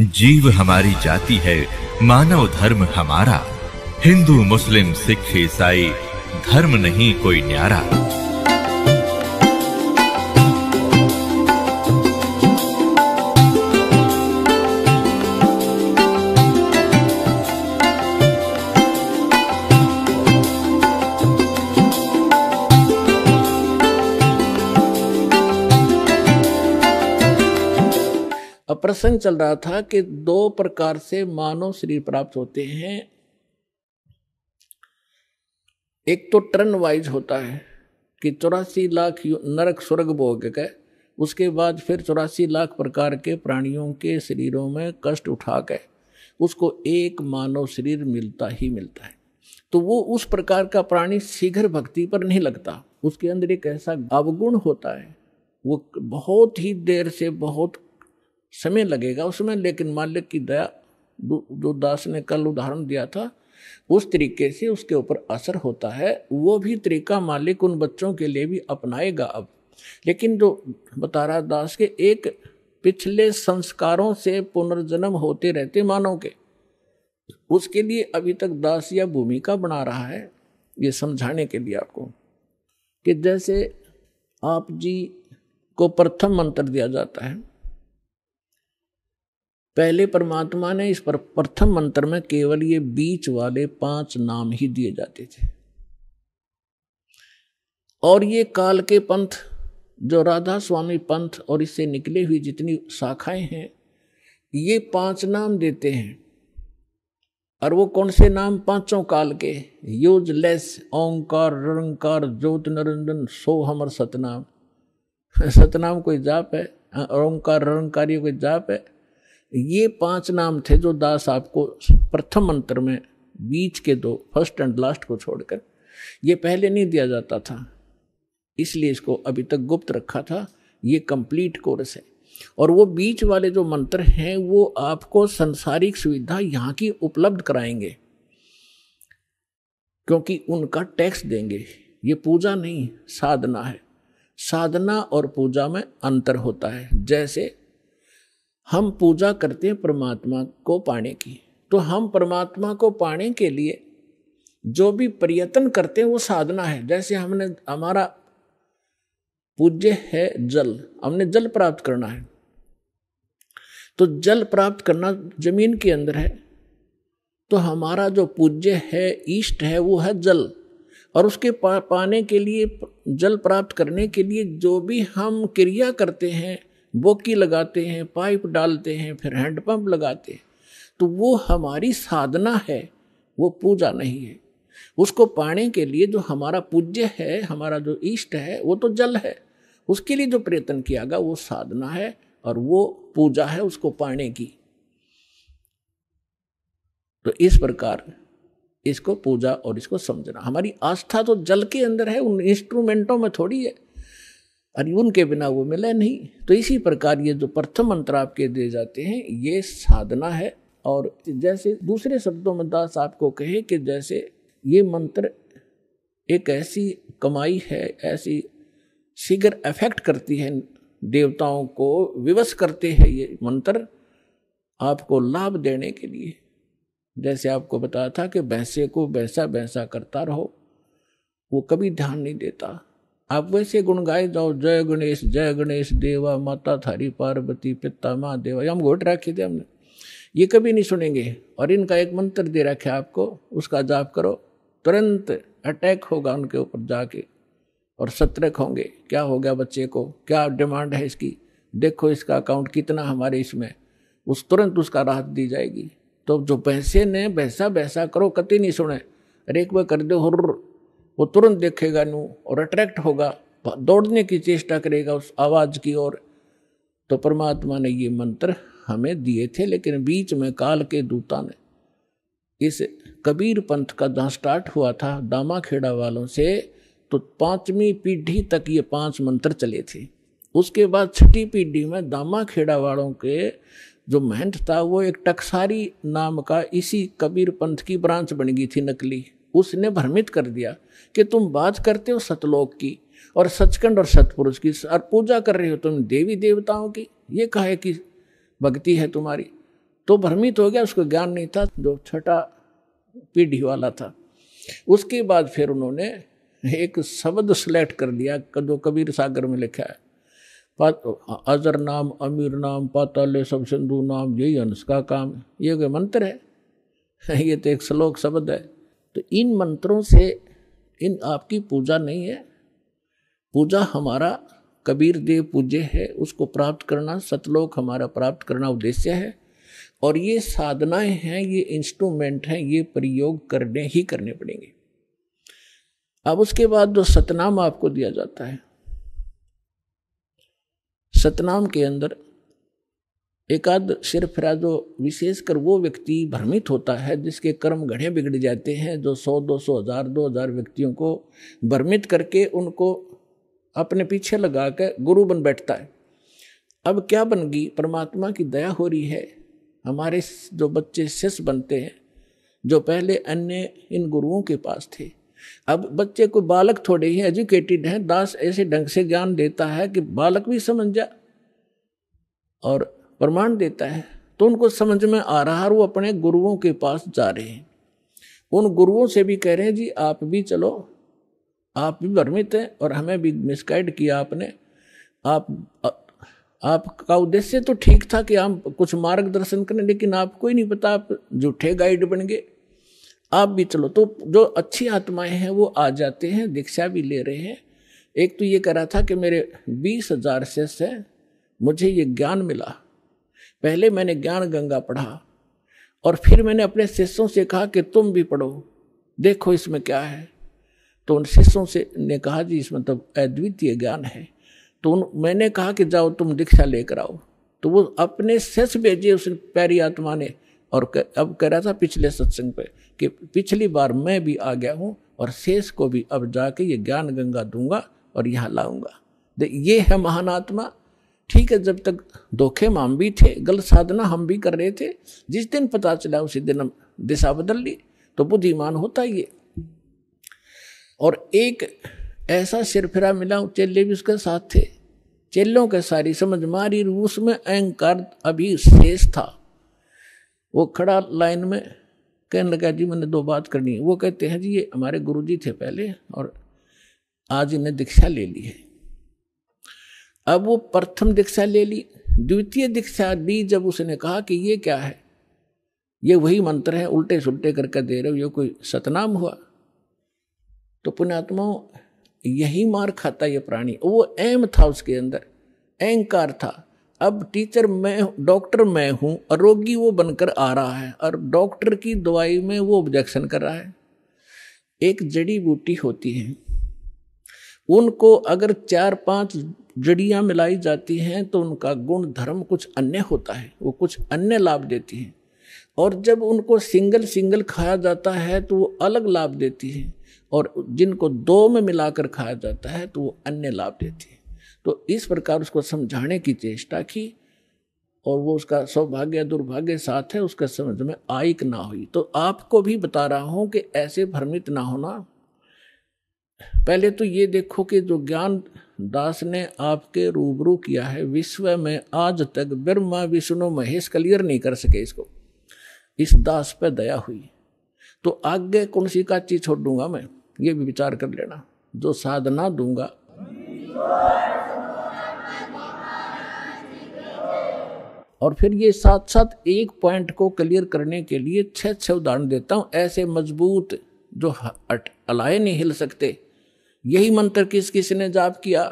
जीव हमारी जाति है मानव धर्म हमारा हिंदू मुस्लिम सिख ईसाई धर्म नहीं कोई न्यारा प्रसंग चल रहा था कि दो प्रकार से मानव शरीर प्राप्त होते हैं एक तो टर्न वाइज होता है कि चौरासी लाख नरक स्वर्ग भोग के उसके बाद फिर चौरासी लाख प्रकार के प्राणियों के शरीरों में कष्ट उठा के उसको एक मानव शरीर मिलता ही मिलता है तो वो उस प्रकार का प्राणी शीघ्र भक्ति पर नहीं लगता उसके अंदर एक ऐसा अवगुण होता है वो बहुत ही देर से बहुत समय लगेगा उसमें लेकिन मालिक की दया जो दास ने कल उदाहरण दिया था उस तरीके से उसके ऊपर असर होता है वो भी तरीका मालिक उन बच्चों के लिए भी अपनाएगा अब लेकिन जो बता रहा दास के एक पिछले संस्कारों से पुनर्जन्म होते रहते मानव के उसके लिए अभी तक दास या भूमिका बना रहा है ये समझाने के लिए आपको कि जैसे आप जी को प्रथम मंत्र दिया जाता है पहले परमात्मा ने इस पर प्रथम मंत्र में केवल ये बीच वाले पांच नाम ही दिए जाते थे और ये काल के पंथ जो राधा स्वामी पंथ और इससे निकले हुई जितनी शाखाएं हैं ये पांच नाम देते हैं और वो कौन से नाम पांचों काल के यूजलेस ओंकार रंकार ज्योत नरंजन सो हमर सतनाम सतनाम कोई जाप है हाँ, ओंकार रंकार ये कोई जाप है ये पांच नाम थे जो दास आपको प्रथम मंत्र में बीच के दो फर्स्ट एंड लास्ट को छोड़कर ये पहले नहीं दिया जाता था इसलिए इसको अभी तक गुप्त रखा था ये कंप्लीट कोर्स है और वो बीच वाले जो मंत्र हैं वो आपको संसारिक सुविधा यहाँ की उपलब्ध कराएंगे क्योंकि उनका टैक्स देंगे ये पूजा नहीं साधना है साधना और पूजा में अंतर होता है जैसे हम पूजा करते हैं परमात्मा को पाने की तो हम परमात्मा को पाने के लिए जो भी प्रयत्न करते हैं वो साधना है जैसे हमने हमारा पूज्य है जल हमने जल प्राप्त करना है तो जल प्राप्त करना जमीन के अंदर है तो हमारा जो पूज्य है इष्ट है वो है जल और उसके पा, पाने के लिए जल प्राप्त करने के लिए जो भी हम क्रिया करते हैं बोकी लगाते हैं पाइप डालते हैं फिर हैंडपम्प लगाते हैं तो वो हमारी साधना है वो पूजा नहीं है उसको पाने के लिए जो हमारा पूज्य है हमारा जो इष्ट है वो तो जल है उसके लिए जो प्रयत्न किया गया वो साधना है और वो पूजा है उसको पाने की तो इस प्रकार इसको पूजा और इसको समझना हमारी आस्था तो जल के अंदर है उन इंस्ट्रूमेंटों में थोड़ी है अर्जुन के बिना वो मिले नहीं तो इसी प्रकार ये जो प्रथम मंत्र आपके दिए जाते हैं ये साधना है और जैसे दूसरे शब्दों में दास आपको कहे कि जैसे ये मंत्र एक ऐसी कमाई है ऐसी शीघ्र अफेक्ट करती है देवताओं को विवश करते हैं ये मंत्र आपको लाभ देने के लिए जैसे आपको बताया था कि भैंसे को भैंसा भैंसा करता रहो वो कभी ध्यान नहीं देता आप वैसे गुण गाए जाओ जय गणेश जय गणेश देवा माता थारी पार्वती पिता माँ देवा हम घोट रखे थे हमने ये कभी नहीं सुनेंगे और इनका एक मंत्र दे रखे आपको उसका जाप करो तुरंत अटैक होगा उनके ऊपर जाके और सतर्क होंगे क्या हो गया बच्चे को क्या डिमांड है इसकी देखो इसका अकाउंट कितना हमारे इसमें उस तुरंत उसका राहत दी जाएगी तो जो पैसे ने वैसा वैसा करो कति नहीं सुने अरे एक बार कर दो हुर्र वो तुरंत देखेगा नू और अट्रैक्ट होगा दौड़ने की चेष्टा करेगा उस आवाज़ की ओर तो परमात्मा ने ये मंत्र हमें दिए थे लेकिन बीच में काल के दूता ने इस कबीर पंथ का जहाँ स्टार्ट हुआ था दामा खेड़ा वालों से तो पांचवी पीढ़ी तक ये पांच मंत्र चले थे उसके बाद छठी पीढ़ी में दामा खेड़ा वालों के जो महंत था वो एक टकसारी नाम का इसी कबीर पंथ की ब्रांच बन गई थी नकली उसने भ्रमित कर दिया कि तुम बात करते हो सतलोक की और सचखंड और सतपुरुष की और पूजा कर रहे हो तुम देवी देवताओं की ये कहे कि भक्ति है तुम्हारी तो भ्रमित हो गया उसको ज्ञान नहीं था जो छठा पीढ़ी वाला था उसके बाद फिर उन्होंने एक शब्द सेलेक्ट कर लिया जो कबीर सागर में लिखा है अजर नाम अमीर नाम पाताले सब सिंधु नाम यही अंश का काम ये कोई मंत्र है ये तो एक श्लोक शब्द है तो इन मंत्रों से इन आपकी पूजा नहीं है पूजा हमारा कबीर देव पूज्य है उसको प्राप्त करना सतलोक हमारा प्राप्त करना उद्देश्य है और ये साधनाएं हैं ये इंस्ट्रूमेंट हैं ये प्रयोग करने ही करने पड़ेंगे अब उसके बाद जो सतनाम आपको दिया जाता है सतनाम के अंदर एकाद सिर जो विशेषकर वो व्यक्ति भ्रमित होता है जिसके कर्म घड़े बिगड़ जाते हैं जो सौ दो सौ हज़ार दो हज़ार व्यक्तियों को भ्रमित करके उनको अपने पीछे लगा कर गुरु बन बैठता है अब क्या बन गई परमात्मा की दया हो रही है हमारे जो बच्चे शिष्य बनते हैं जो पहले अन्य इन गुरुओं के पास थे अब बच्चे को बालक थोड़े ही एजुकेटेड हैं दास ऐसे ढंग से ज्ञान देता है कि बालक भी समझ जा और प्रमाण देता है तो उनको समझ में आ रहा है वो अपने गुरुओं के पास जा रहे हैं उन गुरुओं से भी कह रहे हैं जी आप भी चलो आप भी भ्रमित हैं और हमें भी मिसगाइड किया आपने आप आपका उद्देश्य तो ठीक था कि हम कुछ मार्गदर्शन करें लेकिन आपको ही नहीं पता आप झूठे गाइड बन गए आप भी चलो तो जो अच्छी आत्माएं हैं वो आ जाते हैं दीक्षा भी ले रहे हैं एक तो ये कह रहा था कि मेरे बीस हजार से मुझे ये ज्ञान मिला पहले मैंने ज्ञान गंगा पढ़ा और फिर मैंने अपने शिष्यों से कहा कि तुम भी पढ़ो देखो इसमें क्या है तो उन शिष्यों से ने कहा जी इसमें तो अद्वितीय ज्ञान है तो उन मैंने कहा कि जाओ तुम दीक्षा लेकर आओ तो वो अपने शिष्य भेजिए उस पैरी आत्मा ने और कर, अब कह रहा था पिछले सत्संग पे कि पिछली बार मैं भी आ गया हूँ और शेष को भी अब जाके ये ज्ञान गंगा दूंगा और यहाँ लाऊंगा ये है महान आत्मा ठीक है जब तक धोखे में हम भी थे गलत साधना हम भी कर रहे थे जिस दिन पता चला उसी दिन हम दिशा बदल ली तो बुद्धिमान होता ही है और एक ऐसा सिरफिरा मिला चेले भी उसके साथ थे चेलों के सारी समझ मारी रूस में अहंकार अभी शेष था वो खड़ा लाइन में कहने लगा जी मैंने दो बात करनी है वो कहते हैं जी ये हमारे गुरुजी थे पहले और आज इन्हें दीक्षा ले ली है अब वो प्रथम दीक्षा ले ली द्वितीय दीक्षा दी जब उसने कहा कि ये क्या है ये वही मंत्र है उल्टे सुलटे करके दे रहे हो ये कोई सतनाम हुआ तो पुण्यात्मा यही मार खाता ये प्राणी वो एम था उसके अंदर अहंकार था अब टीचर मैं डॉक्टर मैं हूँ और रोगी वो बनकर आ रहा है और डॉक्टर की दवाई में वो ऑब्जेक्शन कर रहा है एक जड़ी बूटी होती है उनको अगर चार पांच जड़ियां मिलाई जाती हैं तो उनका गुण धर्म कुछ अन्य होता है वो कुछ अन्य लाभ देती हैं और जब उनको सिंगल सिंगल खाया जाता है तो वो अलग लाभ देती हैं और जिनको दो में मिलाकर खाया जाता है तो वो अन्य लाभ देती है तो इस प्रकार उसको समझाने की चेष्टा की और वो उसका सौभाग्य दुर्भाग्य साथ है उसका समझ में आयक ना हुई तो आपको भी बता रहा हूँ कि ऐसे भ्रमित ना होना पहले तो ये देखो कि जो ज्ञान दास ने आपके रूबरू किया है विश्व में आज तक ब्रह्मा विष्णु महेश क्लियर नहीं कर सके इसको इस दास पर दया हुई तो आगे कौन सी का चीज छोड़ दूंगा मैं ये भी विचार कर लेना जो साधना दूंगा और फिर ये साथ साथ एक पॉइंट को क्लियर करने के लिए छह छह उदाहरण देता हूं ऐसे मजबूत जो अलाय अलाए नहीं हिल सकते यही मंत्र किस किसी ने जाप किया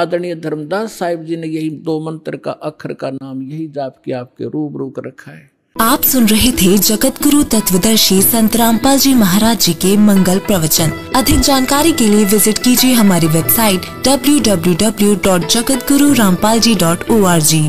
आदरणीय धर्मदास साहिब जी ने यही दो मंत्र का अखर का नाम यही जाप किया आपके रूब रूक रखा है आप सुन रहे थे जगत गुरु तत्वदर्शी संत रामपाल जी महाराज जी के मंगल प्रवचन अधिक जानकारी के लिए विजिट कीजिए हमारी website W W W dot Jagat Guru Rampal ji dot O R जी